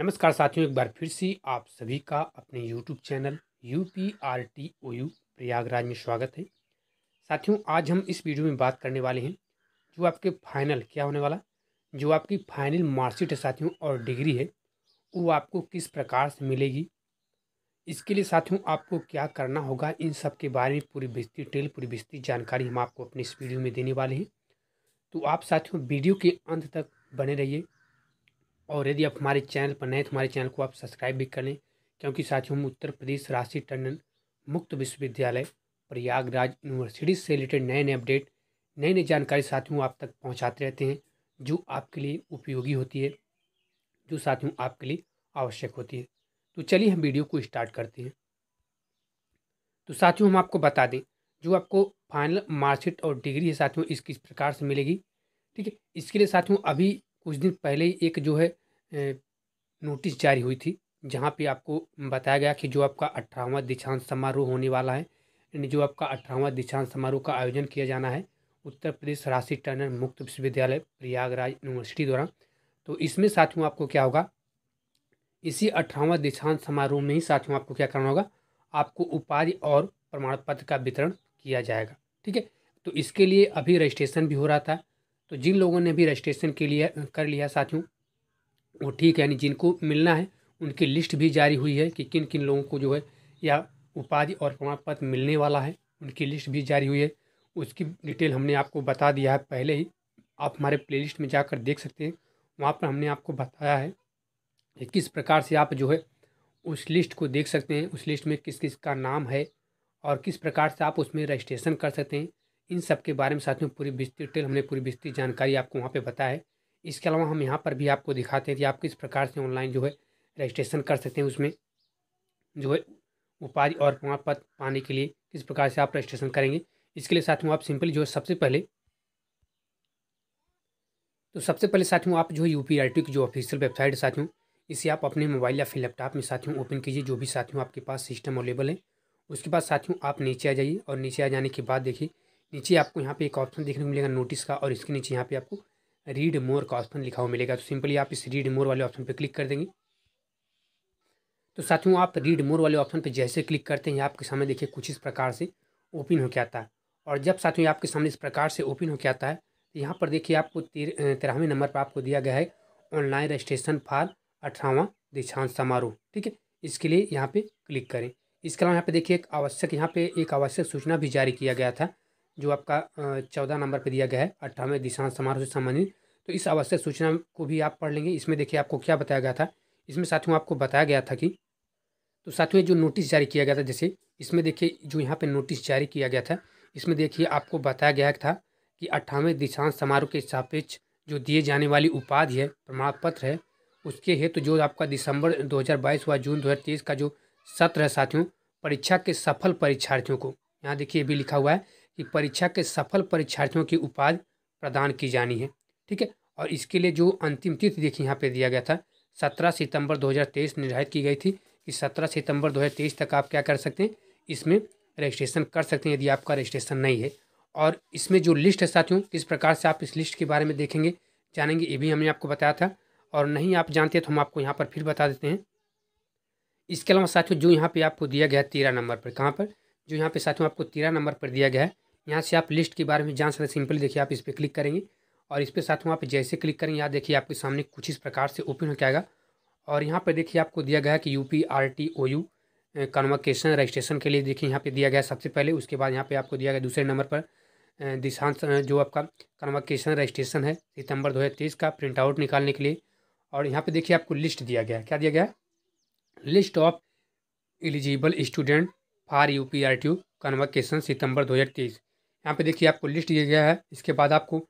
नमस्कार साथियों एक बार फिर से आप सभी का अपने YouTube channel U P R T O U Prayagraj में स्वागत है साथियों आज हम इस वीडियो में बात करने वाले हैं जो आपके फाइनल क्या होने वाला जो आपकी फाइनल मार्कशीट है साथियों और डिग्री है वो आपको किस प्रकार से मिलेगी इसके लिए साथियों आपको क्या करना होगा इन सब के बारे में पूरी डिटेल पूरी विस्तृत जानकारी हम आपको अपने इस वीडियो में देने वाले हैं तो आप साथियों वीडियो के अंत तक बने रहिए और यदि आप हमारे चैनल पर नए तो हमारे चैनल को आप सब्सक्राइब भी करें क्योंकि साथियों हम उत्तर प्रदेश राशि टंडन मुक्त विश्वविद्यालय प्रयागराज यूनिवर्सिटी से रिलेटेड नए नए अपडेट नई नई जानकारी साथियों आप तक पहुँचाते रहते हैं जो आपके लिए उपयोगी होती है जो साथियों आपके लिए आवश्यक होती है तो चलिए हम वीडियो को स्टार्ट करते हैं तो साथियों हम आपको बता दें जो आपको फाइनल मार्कशीट और डिग्री है साथियों इस किस प्रकार से मिलेगी ठीक है इसके लिए साथियों अभी कुछ दिन पहले ही एक जो है नोटिस जारी हुई थी जहाँ पे आपको बताया गया कि जो आपका अठारहवा दीक्षांत समारोह होने वाला है यानी जो आपका अठारहवां दीक्षांत समारोह का आयोजन किया जाना है उत्तर प्रदेश राशि टर्नर मुक्त विश्वविद्यालय प्रयागराज यूनिवर्सिटी द्वारा तो इसमें साथियों आपको क्या होगा इसी अठारहवा दीक्षांत समारोह में ही साथियों आपको क्या करना होगा आपको उपाधि और प्रमाण पत्र का वितरण किया जाएगा ठीक है तो इसके लिए अभी रजिस्ट्रेशन भी हो रहा था तो जिन लोगों ने भी रजिस्ट्रेशन के लिए कर लिया साथियों वो ठीक है यानी जिनको मिलना है उनकी लिस्ट भी जारी हुई है कि किन किन लोगों को जो है या उपाधि और प्रमाण पत्र मिलने वाला है उनकी लिस्ट भी जारी हुई है उसकी डिटेल हमने आपको बता दिया है पहले ही आप हमारे प्लेलिस्ट में जाकर देख सकते हैं वहाँ पर हमने आपको बताया है कि किस प्रकार से आप जो है उस लिस्ट को देख सकते हैं उस लिस्ट में किस किस का नाम है और किस प्रकार से आप उसमें रजिस्ट्रेशन कर सकते हैं इन सब के बारे में साथियों पूरी विस्तृत डिटेल हमने पूरी विस्तृत जानकारी आपको वहाँ पर बताया है इसके अलावा हम यहाँ पर भी आपको दिखाते हैं कि आप किस प्रकार से ऑनलाइन जो है रजिस्ट्रेशन कर सकते हैं उसमें जो है उपाधि और प्रमाण पत्र पाने के लिए किस प्रकार से आप रजिस्ट्रेशन करेंगे इसके लिए साथियों आप सिंपली जो है सबसे पहले तो सबसे पहले साथियों आप जो है यू पी टी की जो ऑफिशियल वेबसाइट है साथियों इसे आप अपने मोबाइल या फिर लैपटॉप में साथियों ओपन कीजिए जो भी साथियों आपके पास सिस्टम अवेलेबल है उसके बाद साथियों आप नीचे आ जाइए और नीचे आ जाने के बाद देखिए नीचे आपको यहाँ पे एक ऑप्शन देखने को मिलेगा नोटिस का और इसके नीचे यहाँ पे आपको रीड मोर का ऑप्शन लिखा हुआ मिलेगा तो सिंपली आप इस रीड मोर वाले ऑप्शन पर क्लिक कर देंगे तो साथियों आप रीड मोर वाले ऑप्शन पर जैसे क्लिक करते हैं आपके सामने देखिए कुछ इस प्रकार से ओपन होकर आता है और जब साथियों आपके सामने इस प्रकार से ओपन होकर आता है तो यहाँ पर देखिए आपको तेरहवें नंबर पर आपको दिया गया है ऑनलाइन रजिस्ट्रेशन फॉर अठारहवा दीक्षांत समारोह ठीक है इसके लिए यहाँ पे क्लिक करें इसके अलावा यहाँ पे देखिए एक आवश्यक यहाँ पे एक आवश्यक सूचना भी जारी किया गया था जो आपका चौदह नंबर पर दिया गया है अट्ठावे दिशांत समारोह से संबंधित तो इस आवश्यक सूचना को भी आप पढ़ लेंगे इसमें देखिए आपको क्या बताया गया था इसमें साथियों आपको बताया गया था कि तो साथियों जो नोटिस जारी किया गया था जैसे इसमें देखिए जो यहाँ पे नोटिस जारी किया गया था इसमें देखिए आपको बताया गया था कि अट्ठावें दिशांत समारोह के सापेक्ष जो दिए जाने वाली उपाधि है प्रमाण पत्र है उसके हेतु तो जो आपका दिसंबर 2022 व जून 2023 का जो सत्र है साथियों परीक्षा के सफल परीक्षार्थियों को यहाँ देखिए भी लिखा हुआ है कि परीक्षा के सफल परीक्षार्थियों की उपाधि प्रदान की जानी है ठीक है और इसके लिए जो अंतिम तिथि देखिए यहाँ पे दिया गया था सत्रह सितंबर 2023 निर्धारित की गई थी कि सत्रह सितंबर 2023 तक आप क्या कर सकते हैं इसमें रजिस्ट्रेशन कर सकते हैं यदि आपका रजिस्ट्रेशन नहीं है और इसमें जो लिस्ट है साथियों किस प्रकार से आप इस लिस्ट के बारे में देखेंगे जानेंगे ये भी हमने आपको बताया था और नहीं आप जानते तो हम आपको यहाँ पर फिर बता देते हैं इसके अलावा साथियों जो यहाँ पर आपको दिया गया है तेरह नंबर पर कहाँ पर जो यहाँ पे साथियों आपको तेरह नंबर पर दिया गया है यहाँ से आप लिस्ट के बारे में जान सकते हैं सिंपली देखिए आप इस पर क्लिक करेंगे और इस पर साथ में आप जैसे क्लिक करेंगे यहाँ देखिए आपके सामने कुछ इस प्रकार से ओपन हो जाएगा और यहाँ पर देखिए आपको दिया गया कि U P R T O U convocation registration के लिए देखिए यहाँ पे दिया गया सबसे पहले उसके बाद यहाँ पे आपको दिया गया दूसरे नंबर पर दिशांत जो आपका कन्वर्केशन रजिस्ट्रेशन है सितंबर 2023 का प्रिंट आउट निकालने के लिए और यहाँ पे देखिए आपको लिस्ट दिया गया क्या दिया गया list of eligible student for U P R T U convocation सितंबर दो हज़ार तेईस यहाँ पे देखिए आपको लिस्ट दिया गया है इसके बाद आपको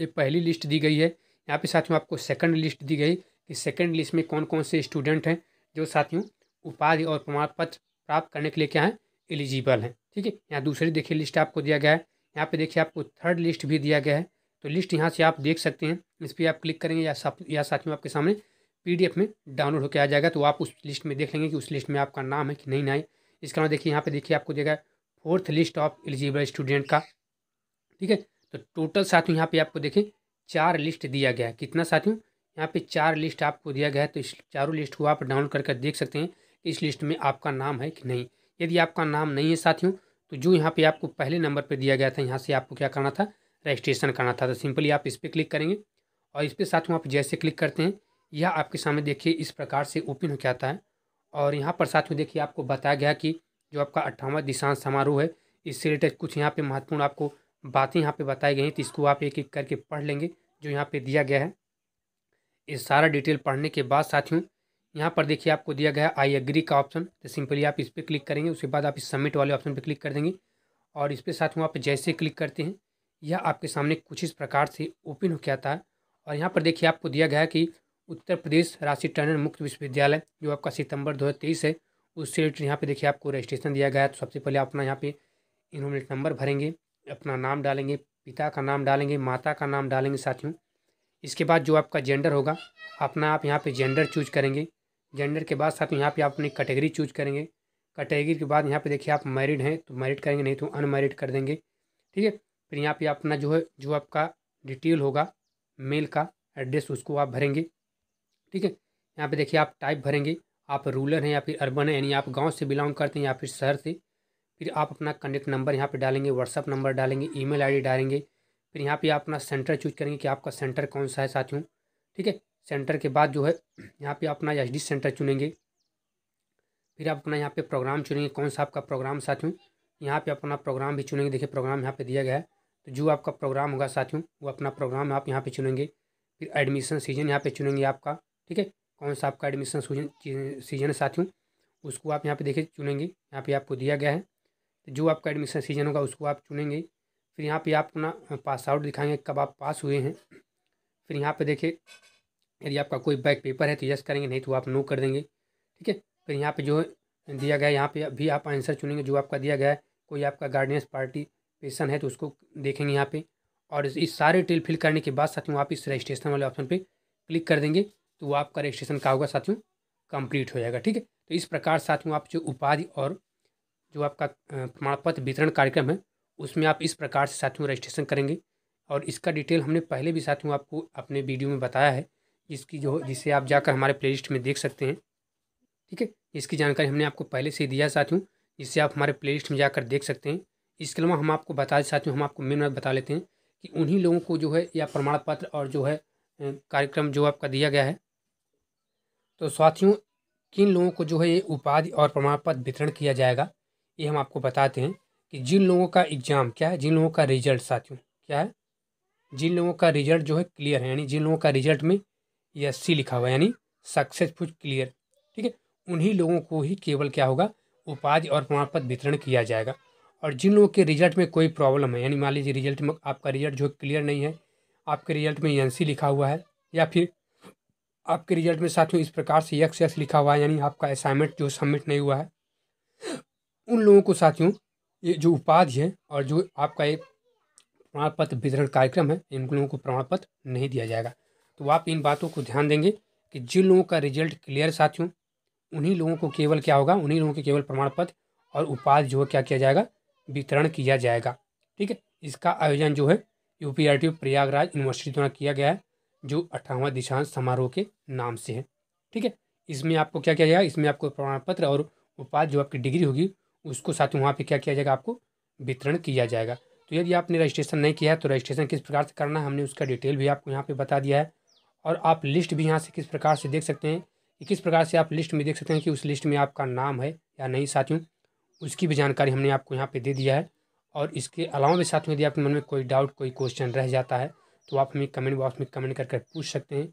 ये पहली लिस्ट दी गई है यहाँ पे साथियों आपको सेकंड लिस्ट दी गई कि सेकंड लिस्ट में कौन कौन से स्टूडेंट हैं जो साथियों उपाधि और प्रमाण पत्र प्राप्त करने के लिए क्या है एलिजिबल हैं ठीक है यहाँ दूसरी देखिए लिस्ट आपको दिया गया है यहाँ पर देखिए आपको थर्ड लिस्ट भी दिया गया है तो लिस्ट यहाँ से आप देख सकते हैं इस पर आप क्लिक करेंगे या साथ या साथियों आपके सामने पी में डाउनलोड होकर आ जाएगा तो आप उस लिस्ट में देख लेंगे कि उस लिस्ट में आपका नाम है कि नहीं ना है इसके अलावा देखिए यहाँ पे देखिए आपको देगा fourth list of eligible student का ठीक है तो टोटल साथियों यहाँ पे आपको देखें चार लिस्ट दिया गया है कितना साथियों यहाँ पे चार लिस्ट आपको दिया गया है तो इस चारों लिस्ट को आप डाउनलोड करके देख सकते हैं कि इस लिस्ट में आपका नाम है कि नहीं यदि आपका नाम नहीं है साथियों तो जो यहाँ पे आपको पहले नंबर पर दिया गया था यहाँ से आपको क्या करना था रजिस्ट्रेशन करना था तो सिंपली आप इस पर क्लिक करेंगे और इस पर साथियों आप जैसे क्लिक करते हैं यह आपके सामने देखिए इस प्रकार से ओपन हो के आता है और यहाँ पर साथियों देखिए आपको बताया गया कि जो आपका अट्ठावन दिशांत समारोह है इससे रिलेटेड कुछ यहाँ पे महत्वपूर्ण आपको बातें यहाँ पे बताई गई हैं तो इसको आप एक एक करके पढ़ लेंगे जो यहाँ पे दिया गया है ये सारा डिटेल पढ़ने के बाद साथियों यहाँ पर देखिए आपको दिया गया आई एग्री का ऑप्शन तो सिंपली आप इस पर क्लिक करेंगे उसके बाद आप इस सबमिट वाले ऑप्शन पर क्लिक कर देंगे और इस पर साथियों आप जैसे क्लिक करते हैं यह आपके सामने कुछ इस प्रकार से ओपन होकर आता है और यहाँ पर देखिए आपको दिया गया है कि उत्तर प्रदेश राशि टर्नर मुक्त विश्वविद्यालय जो आपका सितंबर तेईस है उससे रिलेटेड यहाँ पे देखिए आपको रजिस्ट्रेशन दिया गया है तो सबसे पहले अपना यहाँ पे इनोमिनेट नंबर भरेंगे अपना नाम डालेंगे पिता का नाम डालेंगे माता का नाम डालेंगे साथियों इसके बाद जो आपका जेंडर होगा अपना आप यहाँ पे जेंडर चूज करेंगे जेंडर के बाद साथ यहाँ पे आप अपनी कैटेगरी चूज करेंगे कैटेगरी के बाद यहाँ पे देखिए आप मैरिड हैं तो मैरिड करेंगे नहीं तो अनमैरिड कर देंगे ठीक है फिर यहाँ पर अपना जो है जो आपका डिटेल होगा मेल का एड्रेस उसको आप भरेंगे ठीक है यहाँ पे देखिए आप टाइप भरेंगे आप रूरल हैं या फिर अर्बन हैं यानी आप गांव से बिलोंग करते हैं या फिर शहर से फिर आप अपना कनेक्ट नंबर यहाँ पे डालेंगे व्हाट्सअप नंबर डालेंगे ईमेल आईडी डालेंगे फिर यहाँ पे आप अपना सेंटर चूज करेंगे कि आपका सेंटर कौन सा है साथियों ठीक है सेंटर के बाद जो है यहाँ पर अपना एच सेंटर चुनेंगे फिर आप अपना यहाँ पे प्रोग्राम चुनेंगे कौन सा आपका प्रोग्राम साथियों यहाँ पे अपना प्रोग्राम भी चुनेंगे देखिए प्रोग्राम यहाँ पे दिया गया है तो जो आपका प्रोग्राम होगा साथियों वो अपना प्रोग्राम आप यहाँ पे चुनेंगे फिर एडमिशन सीजन यहाँ पे चुनेंगे आपका ठीक है कौन सा आपका एडमिशन सीजन साथियों उसको आप यहाँ पे देखिए चुनेंगे यहाँ पे आपको दिया गया है तो जो आपका एडमिशन सीजन होगा उसको आप चुनेंगे फिर यहाँ पे आप अपना पास आउट दिखाएंगे कब आप पास हुए हैं फिर यहाँ पे देखिए यदि आपका कोई बैक पेपर है तो यस करेंगे नहीं तो आप नो कर देंगे ठीक है फिर यहाँ पे जो दिया गया है यहाँ पर भी आप आंसर चुनेंगे जो आपका दिया गया है कोई आपका गार्डियंस पार्टी पेशन है तो उसको देखेंगे यहाँ पर और इस सारे डिटेल फिल करने के बाद साथियों आप इस रजिस्ट्रेशन वाले ऑप्शन पर क्लिक कर देंगे तो वो आपका रजिस्ट्रेशन का होगा साथियों कंप्लीट हो जाएगा ठीक है तो इस प्रकार साथियों आप जो उपाधि और जो आपका प्रमाण पत्र वितरण कार्यक्रम है उसमें आप इस प्रकार से साथियों रजिस्ट्रेशन करेंगे और इसका डिटेल हमने पहले भी साथियों आपको अपने वीडियो में बताया है जिसकी जो जिसे आप जाकर हमारे प्ले में देख सकते हैं ठीक है इसकी जानकारी हमने आपको पहले से दिया साथियों जिससे आप हमारे प्ले में जाकर देख सकते हैं इसके अलावा हम आपको बता साथियों हम आपको मेन बता लेते हैं कि उन्हीं लोगों को जो है या प्रमाण पत्र और जो है कार्यक्रम जो आपका दिया गया है तो साथियों किन लोगों को जो है ये उपाधि और प्रमाण पत्र वितरण किया जाएगा ये हम आपको बताते हैं कि जिन लोगों का एग्ज़ाम क्या है जिन लोगों का रिजल्ट साथियों क्या है जिन लोगों का रिजल्ट जो है क्लियर है यानी जिन लोगों का रिजल्ट में यस सी लिखा हुआ है यानी सक्सेसफुल क्लियर ठीक है उन्हीं लोगों को ही केवल क्या होगा उपाधि और प्रमाण पत्र वितरण किया जाएगा और जिन लोगों के रिजल्ट में कोई प्रॉब्लम है यानी मान लीजिए रिजल्ट में आपका रिजल्ट जो क्लियर नहीं है आपके रिजल्ट में एन लिखा हुआ है या फिर आपके रिजल्ट में साथियों इस प्रकार से यक्स यक्स लिखा हुआ है यानी आपका असाइनमेंट जो सबमिट नहीं हुआ है उन लोगों को साथियों ये जो उपाधि है और जो आपका ये प्रमाण पत्र वितरण कार्यक्रम है इन लोगों को प्रमाण पत्र नहीं दिया जाएगा तो आप इन बातों को ध्यान देंगे कि जिन लोगों का रिजल्ट क्लियर साथियों उन्हीं लोगों को केवल क्या होगा उन्हीं लोगों के केवल प्रमाण पत्र और उपाधि जो है क्या किया जाएगा वितरण किया जाएगा ठीक है इसका आयोजन जो है यू पी प्रयागराज यूनिवर्सिटी द्वारा किया गया है जो अठारहवा दिशांश समारोह के नाम से है ठीक है इसमें आपको क्या किया जाएगा इसमें आपको प्रमाण पत्र और उपाय जो आपकी डिग्री होगी उसको साथ ही वहाँ पर क्या किया जाएगा आपको वितरण किया जाएगा तो यदि आपने रजिस्ट्रेशन नहीं किया है तो रजिस्ट्रेशन किस प्रकार से करना है हमने उसका डिटेल भी आपको यहाँ पे बता दिया है और आप लिस्ट भी यहाँ से किस प्रकार से देख सकते हैं कि किस प्रकार से आप लिस्ट में देख सकते हैं कि उस लिस्ट में आपका नाम है या नहीं साथियों उसकी भी जानकारी हमने आपको यहाँ पर दे दिया है और इसके अलावा भी साथियों यदि आपके मन में कोई डाउट कोई क्वेश्चन रह जाता है तो आप हमें कमेंट बॉक्स में कमेंट कर कर पूछ सकते हैं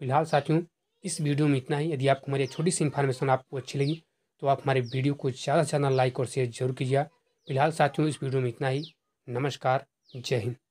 फिलहाल साथियों इस वीडियो में इतना ही यदि आपको हमारी छोटी सी इन्फॉर्मेशन आपको अच्छी लगी तो आप हमारे वीडियो को ज़्यादा से ज़्यादा लाइक और शेयर जरूर कीजिए फिलहाल साथियों इस वीडियो में इतना ही नमस्कार जय हिंद